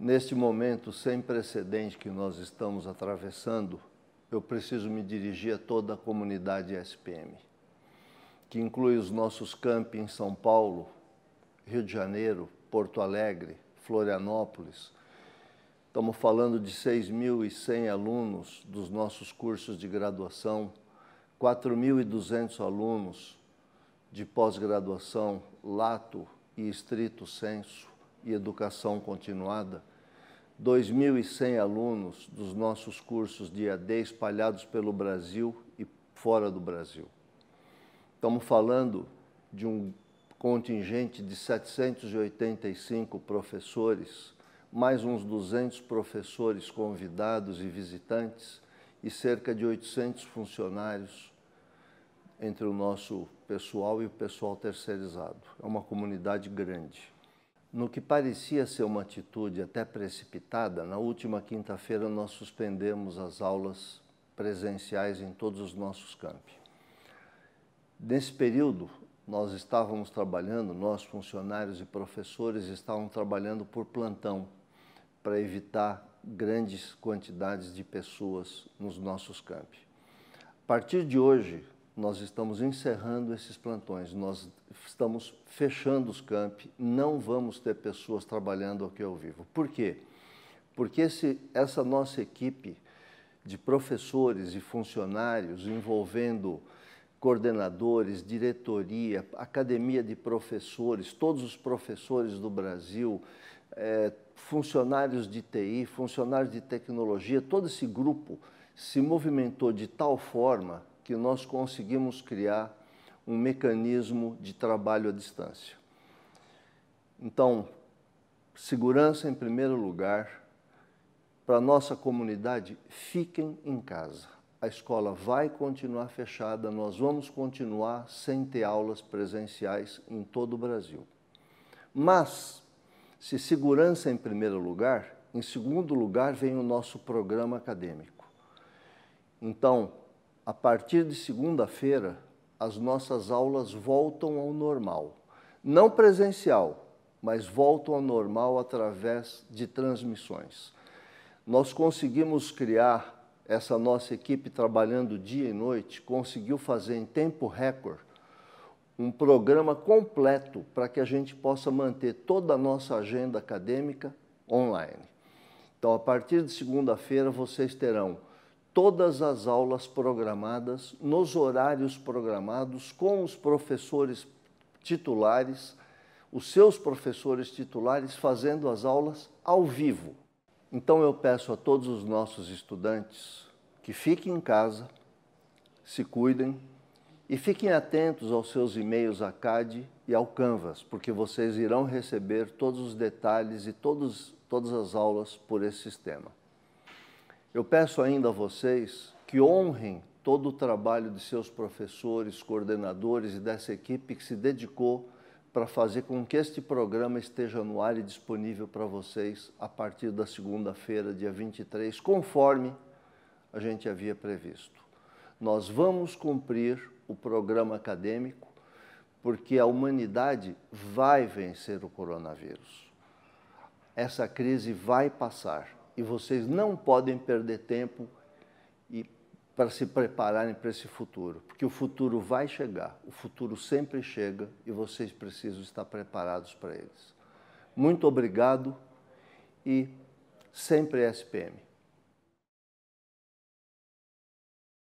Neste momento sem precedente que nós estamos atravessando, eu preciso me dirigir a toda a comunidade SPM, que inclui os nossos campi em São Paulo, Rio de Janeiro, Porto Alegre, Florianópolis. Estamos falando de 6.100 alunos dos nossos cursos de graduação, 4.200 alunos de pós-graduação, lato e estrito senso e Educação Continuada, 2.100 alunos dos nossos cursos de AD espalhados pelo Brasil e fora do Brasil. Estamos falando de um contingente de 785 professores, mais uns 200 professores convidados e visitantes e cerca de 800 funcionários entre o nosso pessoal e o pessoal terceirizado. É uma comunidade grande. No que parecia ser uma atitude até precipitada, na última quinta-feira nós suspendemos as aulas presenciais em todos os nossos campi. Nesse período, nós estávamos trabalhando, nós funcionários e professores estavam trabalhando por plantão para evitar grandes quantidades de pessoas nos nossos campi. A partir de hoje, nós estamos encerrando esses plantões, nós estamos fechando os campi, não vamos ter pessoas trabalhando aqui ao vivo. Por quê? Porque esse, essa nossa equipe de professores e funcionários envolvendo coordenadores, diretoria, academia de professores, todos os professores do Brasil, é, funcionários de TI, funcionários de tecnologia, todo esse grupo se movimentou de tal forma que nós conseguimos criar um mecanismo de trabalho à distância. Então, segurança em primeiro lugar. Para nossa comunidade, fiquem em casa. A escola vai continuar fechada, nós vamos continuar sem ter aulas presenciais em todo o Brasil. Mas, se segurança em primeiro lugar, em segundo lugar vem o nosso programa acadêmico. Então, a partir de segunda-feira, as nossas aulas voltam ao normal. Não presencial, mas voltam ao normal através de transmissões. Nós conseguimos criar essa nossa equipe trabalhando dia e noite, conseguiu fazer em tempo recorde um programa completo para que a gente possa manter toda a nossa agenda acadêmica online. Então, a partir de segunda-feira, vocês terão todas as aulas programadas, nos horários programados, com os professores titulares, os seus professores titulares fazendo as aulas ao vivo. Então eu peço a todos os nossos estudantes que fiquem em casa, se cuidem e fiquem atentos aos seus e-mails à CAD e ao Canvas, porque vocês irão receber todos os detalhes e todos, todas as aulas por esse sistema. Eu peço ainda a vocês que honrem todo o trabalho de seus professores, coordenadores e dessa equipe que se dedicou para fazer com que este programa esteja no ar e disponível para vocês a partir da segunda-feira, dia 23, conforme a gente havia previsto. Nós vamos cumprir o programa acadêmico porque a humanidade vai vencer o coronavírus. Essa crise vai passar e vocês não podem perder tempo para se prepararem para esse futuro, porque o futuro vai chegar, o futuro sempre chega e vocês precisam estar preparados para eles. Muito obrigado e sempre é SPM.